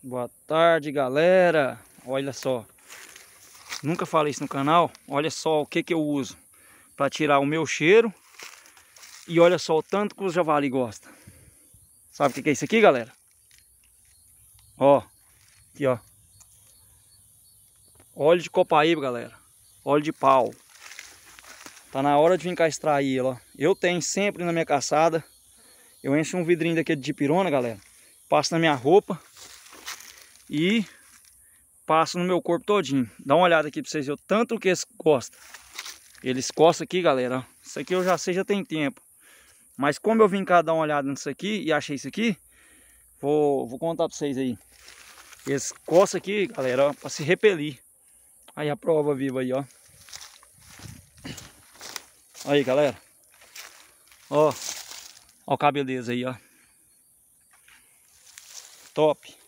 Boa tarde, galera. Olha só. Nunca falei isso no canal. Olha só o que, que eu uso para tirar o meu cheiro. E olha só o tanto que os javali gostam. Sabe o que, que é isso aqui, galera? Ó. Aqui, ó. Óleo de copaíba, galera. Óleo de pau. Tá na hora de vir cá extrair ó. Eu tenho sempre na minha caçada. Eu encho um vidrinho daquele de pirona, galera. Passo na minha roupa e passo no meu corpo todinho. Dá uma olhada aqui para vocês verem o tanto que eles costam. Eles costam aqui, galera. Isso aqui eu já sei, já tem tempo. Mas como eu vim cá dar uma olhada nisso aqui e achei isso aqui, vou, vou contar para vocês aí. Eles costam aqui, galera, para se repelir. Aí a prova viva aí, ó. Aí, galera. Ó, ó o cabeleza aí, ó. Top.